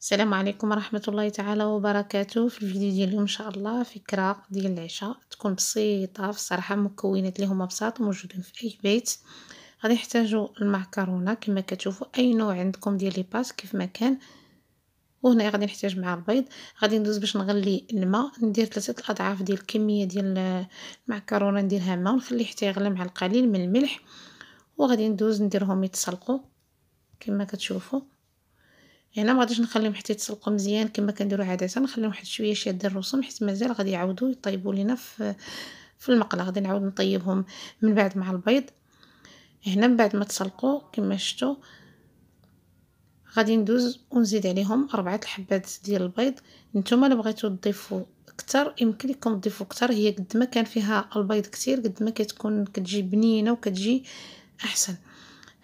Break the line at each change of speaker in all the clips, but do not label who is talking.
السلام عليكم ورحمه الله تعالى وبركاته في الفيديو ديال اليوم ان شاء الله فكره ديال العشاء تكون بسيطه في الصراحه مكونات اللي هما بساط موجودين في اي بيت غادي نحتاجو المعكرونه كما كتشوفوا اي نوع عندكم ديال لي باس كيف ما كان وهنا غادي نحتاج مع البيض غادي ندوز باش نغلي الماء ندير ثلاثه الاضعاف ديال الكميه ديال المعكرونه نديرها ما ونخليه حتى يغلي مع القليل من الملح وغادي ندوز نديرهم يتسلقوا كما كتشوفوا هنا ما غاديش نخليهم حتى يتسلقوا مزيان كما كنديروا عاده نخليهم واحد شويه شاده الرسوم حيت مازال غادي يعاودوا يطيبوا لينا في في المقله غادي نعاود نطيبهم من بعد مع البيض هنا من بعد ما تسلقوا كما شفتوا غادي ندوز ونزيد عليهم اربعه الحبات ديال البيض نتوما الا بغيتوا تضيفوا اكثر يمكن لكم تضيفوا اكثر هي قد ما كان فيها البيض كتير قد ما كتكون كتجي بنينه وكتجي احسن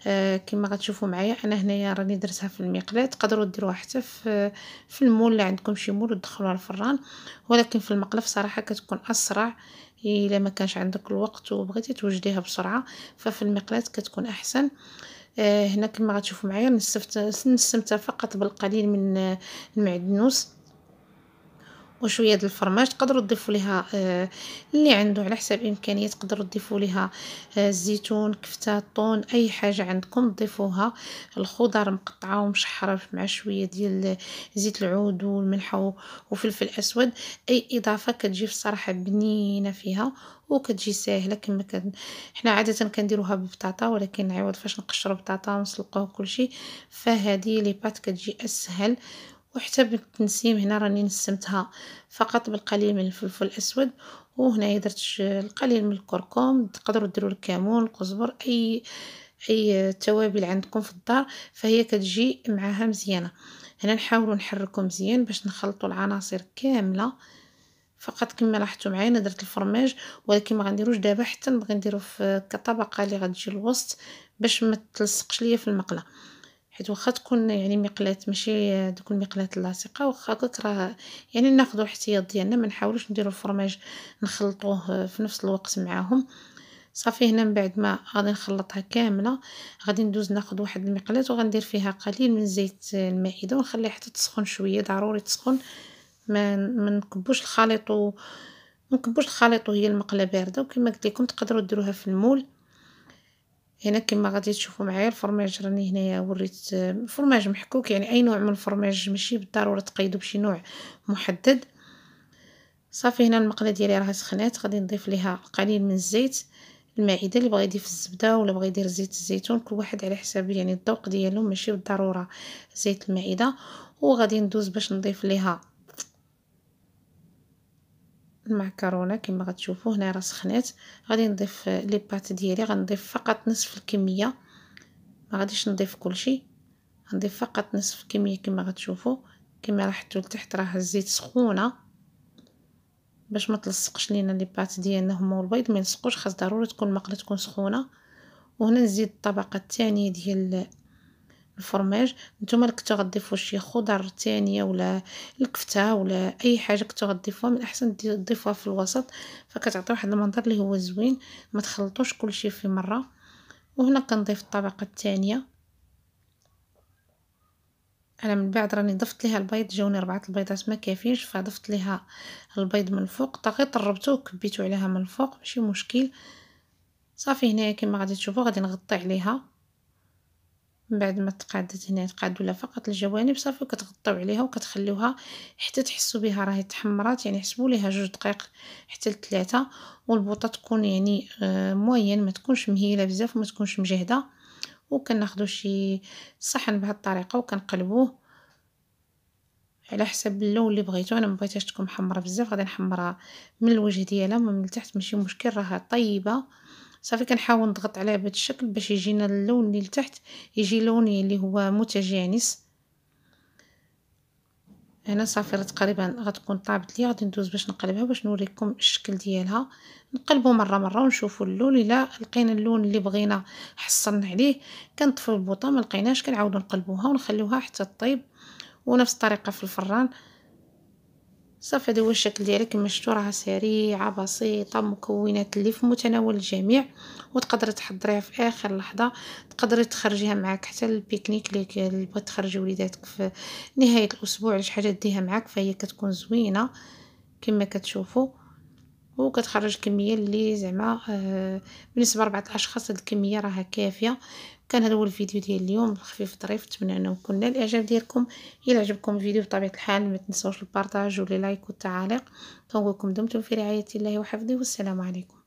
آه، كما غتشوفوا معايا انا هنايا راني درتها في المقلاة تقدروا ديروها حتى في في المول اللي عندكم شي مول وتدخلوها الفران ولكن في المقلاة صراحه كتكون اسرع الا ما كانش عندك الوقت وبغيتي توجديها بسرعه ففي المقلاة كتكون احسن آه، هنا كما غتشوفوا معايا نستمتع فقط بالقليل من المعدنوس وشويه ديال الفرماج تقدروا تضيفوا ليها آه، اللي عنده على حسب الامكانيات تقدروا تضيفوا ليها آه، الزيتون كفته الطون اي حاجه عندكم ضيفوها الخضر مقطعه ومشحره مع شويه ديال زيت العود والملح وفلفل اسود اي اضافه كتجي الصراحه بنينه فيها وكتجي ساهله كما كن حنا عاده كنديروها بالبطاطا ولكن عوض فاش نقشروا بطاطا ونسلقوها كلشي فهذه لي بات كتجي اسهل وحتى بالتنسيم هنا راني نسمتها فقط بالقليل من الفلفل الاسود وهنا درت القليل من الكركم تقدروا ديروا الكمون القزبر اي اي توابل عندكم في الدار فهي كتجي معاها مزيانه هنا نحاولوا نحركوا مزيان باش نخلطوا العناصر كامله فقط كما لاحظتوا معايا انا درت الفرماج ولكن ما غنديروش دابا حتى نبغي نديرو في كطبقه اللي غتجي الوسط باش ما تلصقش ليا في المقله حيت واخا تكون يعني مقلات ماشي دوك المقلات اللاصقه واخا هكاك راه يعني ناخذوا احتياط ديالنا ما نحاولوش نديرو الفرماج نخلطوه في نفس الوقت معاهم صافي هنا من بعد ما غادي نخلطها كامله غادي ندوز ناخذ واحد المقلات وغندير فيها قليل من زيت المائده ونخليها حتى تسخن شويه ضروري تسخن ما نكبوش الخليط و ما الخليط وهي المقله بارده وكما قلت لكم تقدروا ديروها في المول هنا كما غادي تشوفوا معايا الفرماج راني هنايا وريت آه، فرماج محكوك يعني اي نوع من الفرماج ماشي بالضروره تقيدو بشي نوع محدد صافي هنا المقله ديالي راه سخنات غادي نضيف ليها قليل من الزيت المعده اللي بغى يضيف الزبده ولا بغى يدير زيت الزيتون كل واحد على حساب يعني الذوق ديالو ماشي بالضروره زيت المعده وغادي ندوز باش نضيف ليها المعكرونه كما غتشوفوا هنا راه سخنات غادي نضيف لي بات ديالي غنضيف فقط نصف الكميه ما غاديش نضيف كلشي غنضيف فقط نصف الكميه كما غتشوفوا كما راحتو لتحت راه الزيت سخونه باش ما تلصقش لينا لي بات ديالنا هما والبيض ما يلصقوش خاص ضروري تكون المقله تكون سخونه وهنا نزيد الطبقه الثانيه ديال الفرماج نتوما كنتو غضيفوا شي خضر تانية ولا الكفته ولا اي حاجه كنتو غضيفوها من الاحسن تضيفوها في الوسط فكتعطي واحد المنظر اللي هو زوين ما تخلطوش كلشي في مره وهنا كنضيف الطبقه الثانيه انا من بعد راني ضفت ليها البيض جاوني ربعه البيضات ما كافيش فضفت ليها البيض من الفوق تا غير طربته وكبيته عليها من الفوق ماشي مشكل صافي هنايا كما غادي تشوفوا غادي نغطي عليها من بعد ما تقادت هنا تقادوا لها فقط الجوانب صافي وكتغطيو عليها وكتخليوها حتى تحسوا بها راهي تحمرات يعني حسبوا ليها جوج دقائق حتى لثلاثه والبوطه تكون يعني آه، موين ما تكونش مهيله بزاف وما تكونش مجهده وكناخذوا شي صحن بهذه الطريقه وكنقلبوه على حسب اللون اللي بغيتو انا ما بغيتهاش تكون محمره بزاف غادي نحمرها من الوجه ديالها من التحت ماشي مشكل راها طيبه صافي كنحاول نضغط عليه بهذا الشكل باش يجينا اللون اللي لتحت يجي لوني اللي هو متجانس هنا صافي راه تقريبا غتكون طابت لي غادي ندوز باش نقلبها باش نوريكم الشكل ديالها نقلبو مره مره ونشوفوا اللون الا لقينا اللون اللي بغينا حصلنا عليه كنطفيو البوطه ما لقيناش كنعاودو نقلبوها ونخليوها حتى طيب ونفس الطريقه في الفران صافي هذا هو الشكل ديالها كما شفتوا راها سريعه بسيطه مكونات اللي في متناول الجميع وتقدري تحضريها في اخر لحظه تقدري تخرجيها معك حتى للبيكنيك اللي بغيت تخرجي وليداتك في نهايه الاسبوع شي حاجه ديها معك فهي كتكون زوينه كما كتشوفوا وكتخرج كميه اللي زعما آه، بالنسبه لربعة الاشخاص هاد الكميه راها كافيه كان هذا هو الفيديو ديال اليوم خفيف ظريف نتمنى انه يكون نال الاعجاب ديالكم الا عجبكم الفيديو بطبيعه الحال ما تنساوش البارطاج واللايك والتعاليق كنقول لكم دمتم في رعايه الله وحفظه والسلام عليكم